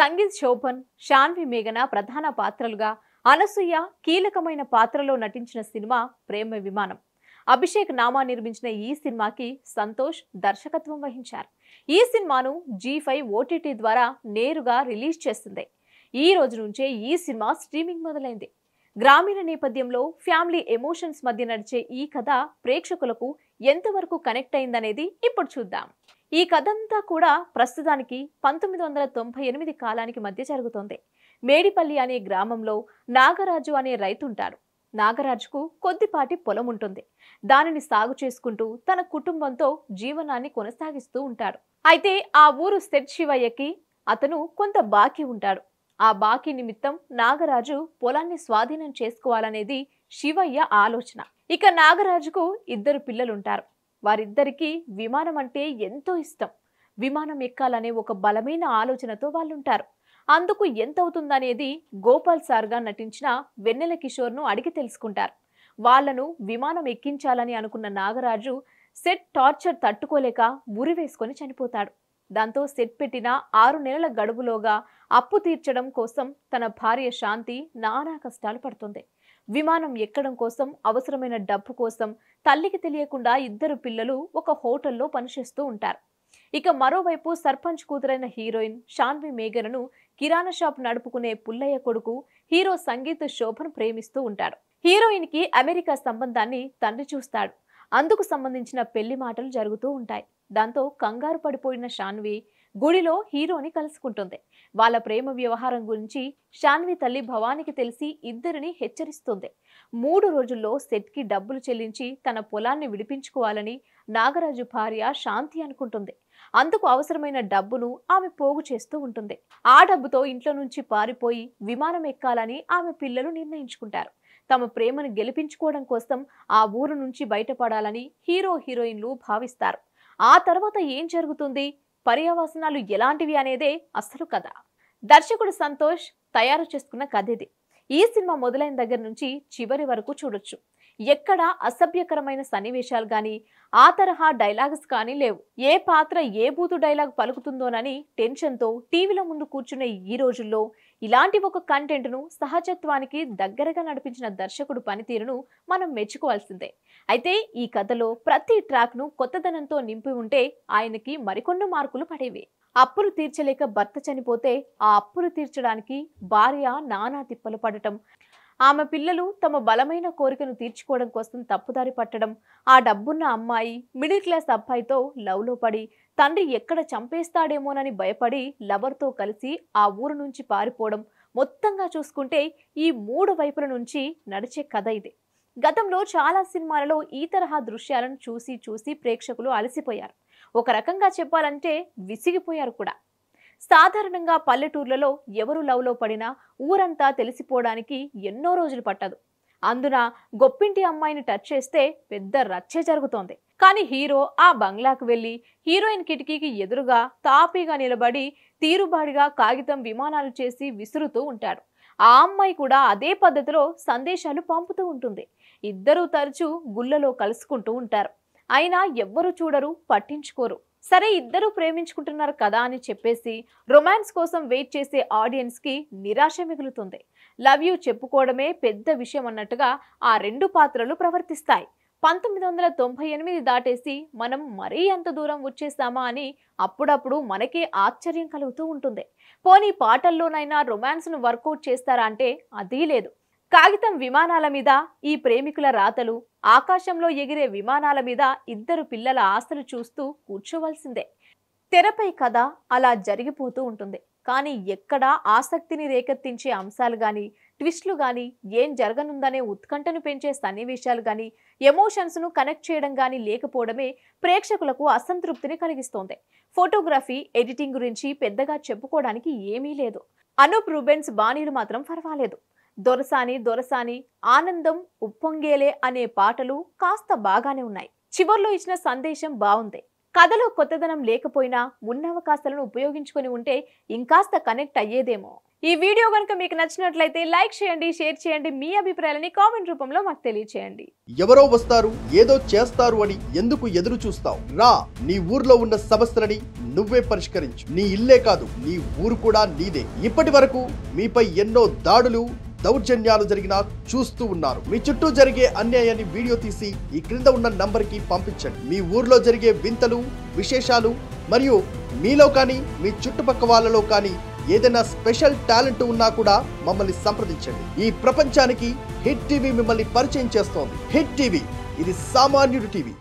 సంగీత్ శోభన్ షాన్వి మేఘన ప్రధాన పాత్రలుగా అనసూయ కీలకమైన పాత్రలో నటించిన సినిమా ప్రేమ విమానం అభిషేక్ నామా నిర్మించిన ఈ సినిమాకి సంతోష్ దర్శకత్వం వహించారు ఈ సినిమాను జీ ఫైవ్ ఓటీటీ ద్వారా నేరుగా రిలీజ్ చేస్తుంది ఈ రోజు నుంచే ఈ సినిమా స్ట్రీమింగ్ మొదలైంది గ్రామీణ నేపథ్యంలో ఫ్యామిలీ ఎమోషన్స్ మధ్య నడిచే ఈ కథ ప్రేక్షకులకు ఎంతవరకు కనెక్ట్ అయిందనేది ఇప్పుడు చూద్దాం ఈ కథంతా కూడా ప్రస్తుతానికి పంతొమ్మిది వందల తొంభై ఎనిమిది కాలానికి మధ్య జరుగుతోంది మేడిపల్లి అనే గ్రామంలో నాగరాజు అనే రైతు ఉంటాడు నాగరాజుకు కొద్దిపాటి పొలం ఉంటుంది దానిని సాగు చేసుకుంటూ తన కుటుంబంతో జీవనాన్ని కొనసాగిస్తూ ఉంటాడు అయితే ఆ ఊరు శివయ్యకి అతను కొంత బాకీ ఉంటాడు ఆ బాకీ నిమిత్తం నాగరాజు పొలాన్ని స్వాధీనం చేసుకోవాలనేది శివయ్య ఆలోచన ఇక నాగరాజుకు ఇద్దరు పిల్లలుంటారు వారిద్దరికీ విమానం అంటే ఎంతో ఇష్టం విమానం ఎక్కాలనే ఒక బలమైన ఆలోచనతో వాళ్ళుంటారు అందుకు ఎంతవుతుందనేది గోపాల్ సార్గా నటించిన వెన్నెల కిషోర్ను అడిగి తెలుసుకుంటారు వాళ్లను విమానం ఎక్కించాలని అనుకున్న నాగరాజు సెట్ టార్చర్ తట్టుకోలేక ఉరి వేసుకొని చనిపోతాడు దాంతో సెట్ పెట్టిన ఆరు నెలల గడువులోగా అప్పు తీర్చడం కోసం తన భార్య శాంతి నానా కష్టాలు పడుతుంది విమానం ఎక్కడం కోసం అవసరమైన డబ్బు కోసం తల్లికి తెలియకుండా ఇద్దరు పిల్లలు ఒక హోటల్లో పనిచేస్తూ ఉంటారు ఇక మరోవైపు సర్పంచ్ కూతురైన హీరోయిన్ షాన్వి మేఘనను కిరాణా షాప్ నడుపుకునే పుల్లయ్య కొడుకు హీరో సంగీత్ శోభను ప్రేమిస్తూ ఉంటాడు హీరోయిన్ కి అమెరికా సంబంధాన్ని తండ్రి చూస్తాడు అందుకు సంబంధించిన పెళ్లి మాటలు జరుగుతూ ఉంటాయి దాంతో కంగారు పడిపోయిన షాన్వి గుడిలో హీరోని కలుసుకుంటుంది వాళ్ళ ప్రేమ వ్యవహారం గురించి శాన్వి తల్లి భవానికి తెలిసి ఇద్దరిని హెచ్చరిస్తుంది మూడు రోజుల్లో సెట్కి డబ్బులు చెల్లించి తన పొలాన్ని విడిపించుకోవాలని నాగరాజు భార్య శాంతి అనుకుంటుంది అందుకు అవసరమైన డబ్బును ఆమె పోగు చేస్తూ ఉంటుంది ఆ డబ్బుతో ఇంట్లో నుంచి పారిపోయి విమానం ఎక్కాలని ఆమె పిల్లలు నిర్ణయించుకుంటారు తమ ప్రేమను గెలిపించుకోవడం కోసం ఆ ఊరు నుంచి బయటపడాలని హీరో హీరోయిన్లు భావిస్తారు ఆ తర్వాత ఏం జరుగుతుంది పర్యావసనాలు ఎలాంటివి అనేదే అసలు కథ దర్శకుడు సంతోష్ తయారు చేసుకున్న కథ ఇది ఈ సినిమా మొదలైన దగ్గర నుంచి చివరి వరకు చూడొచ్చు ఎక్కడ అసభ్యకరమైన సన్నివేశాలు కానీ ఆ తరహా డైలాగ్స్ కానీ లేవు ఏ పాత్ర ఏ బూతు డైలాగ్ పలుకుతుందోనని టెన్షన్తో టీవీల ముందు కూర్చునే ఈ రోజుల్లో ఇలాంటి ఒక కంటెంట్ను సహజత్వానికి దగ్గరగా నడిపించిన దర్శకుడు పనితీరును మనం మెచ్చుకోవాల్సిందే అయితే ఈ కథలో ప్రతి ట్రాక్ను కొత్తదనంతో నింపి ఉంటే ఆయనకి మరికొన్ని మార్కులు పడేవి అప్పులు తీర్చలేక భర్త చనిపోతే ఆ అప్పులు తీర్చడానికి భార్య నానా తిప్పలు పడటం ఆమె పిల్లలు తమ బలమైన కోరికను తీర్చుకోవడం కోసం తప్పుదారి పట్టడం ఆ డబ్బున్న అమ్మాయి మిడిల్ క్లాస్ అబ్బాయితో లవ్లో పడి తండ్రి ఎక్కడ చంపేస్తాడేమోనని భయపడి లవర్తో కలిసి ఆ ఊరు నుంచి పారిపోవడం మొత్తంగా చూసుకుంటే ఈ మూడు వైపుల నుంచి నడిచే కథ ఇది గతంలో చాలా సినిమాలలో ఈ తరహా దృశ్యాలను చూసి చూసి ప్రేక్షకులు అలసిపోయారు ఒక రకంగా చెప్పాలంటే విసిగిపోయారు కూడా సాధారణంగా పల్లెటూర్లలో ఎవరు లవ్లో పడినా ఊరంతా తెలిసిపోవడానికి ఎన్నో రోజులు పట్టదు అందున గొప్పింటి అమ్మాయిని టచ్ చేస్తే పెద్ద రచ్చే జరుగుతోంది కానీ హీరో ఆ బంగ్లాకు వెళ్ళి హీరోయిన్ కిటికీకి ఎదురుగా తాపీగా నిలబడి తీరుబాడిగా కాగితం విమానాలు చేసి విసురుతూ ఉంటాడు ఆ అమ్మాయి కూడా అదే పద్ధతిలో సందేశాలు పంపుతూ ఉంటుంది ఇద్దరూ తరచూ గుళ్ళలో కలుసుకుంటూ ఉంటారు అయినా ఎవ్వరూ చూడరు పట్టించుకోరు సరే ఇద్దరు ప్రేమించుకుంటున్నారు కదా అని చెప్పేసి రొమాన్స్ కోసం వెయిట్ చేసే ఆడియన్స్కి నిరాశ మిగులుతుంది లవ్ యూ చెప్పుకోవడమే పెద్ద విషయం అన్నట్టుగా ఆ రెండు పాత్రలు ప్రవర్తిస్తాయి పంతొమ్మిది వందల తొంభై ఎనిమిది దాటేసి మనం మరీ అంత దూరం వచ్చేసామా అని అప్పుడప్పుడు మనకే ఆశ్చర్యం కలుగుతూ ఉంటుంది పోనీ పాటల్లోనైనా రొమాన్స్ను వర్కౌట్ చేస్తారా అంటే అదీ లేదు కాగితం విమానాల మీద ఈ ప్రేమికుల రాతలు ఆకాశంలో ఎగిరే విమానాల మీద ఇద్దరు పిల్లల ఆస్తులు చూస్తూ కూర్చోవలసిందే తెరపై కథ అలా జరిగిపోతూ ఉంటుంది కానీ ఎక్కడా ఆసక్తిని రేకెత్తించే అంశాలు కానీ ట్విస్ట్లు కానీ ఏం జరగనుందనే ఉత్కంఠను పెంచే సన్నివేశాలు కానీ ఎమోషన్స్ను కనెక్ట్ చేయడం కానీ లేకపోవడమే ప్రేక్షకులకు అసంతృప్తిని కలిగిస్తోంది ఫోటోగ్రఫీ ఎడిటింగ్ గురించి పెద్దగా చెప్పుకోవడానికి ఏమీ లేదు అనూప్ రూబెన్స్ బాణీలు మాత్రం పర్వాలేదు దొరసాని దొరసాని ఆనందం ఉప్పొంగేలే అనే పాటలు కాస్త బాగానే ఉన్నాయి చివర్లో ఇచ్చిన సందేశం బాగుంది కథలో కొత్తదనం లేకపోయినా ఉన్నవకాశాలను ఉపయోగించుకొని ఉంటే ఇంకాస్త కనెక్ట్ అయ్యేదేమో ఈ వీడియో కనుక మీకు నచ్చినట్లయితే లైక్ చేయండి షేర్ చేయండి మీ అభిప్రాయాలని కామెంట్ రూపంలో మాకు తెలియచేయండి ఎవరో వస్తారు ఏదో చేస్తారు అని ఎందుకు ఎదురు చూస్తావు రా నీ ఊర్లో ఉన్న సమస్యలని నువ్వే పరిష్కరించు నీ ఇల్లే కాదు నీ ఊరు కూడా నీదే ఇప్పటి వరకు మీపై ఎన్నో దాడులు దౌర్జన్యాలు జరిగినా చూస్తూ ఉన్నారు మీ చుట్టూ జరిగే అన్యాయాన్ని వీడియో తీసి ఈ క్రింద ఉన్న కి పంపించండి మీ ఊర్లో జరిగే వింతలు విశేషాలు మరియు మీలో కానీ మీ చుట్టుపక్క వాళ్ళలో కానీ ఏదైనా స్పెషల్ టాలెంట్ ఉన్నా కూడా మమ్మల్ని సంప్రదించండి ఈ ప్రపంచానికి హిట్ టీవీ మిమ్మల్ని పరిచయం చేస్తోంది హిట్ టీవీ ఇది సామాన్యుడి టీవీ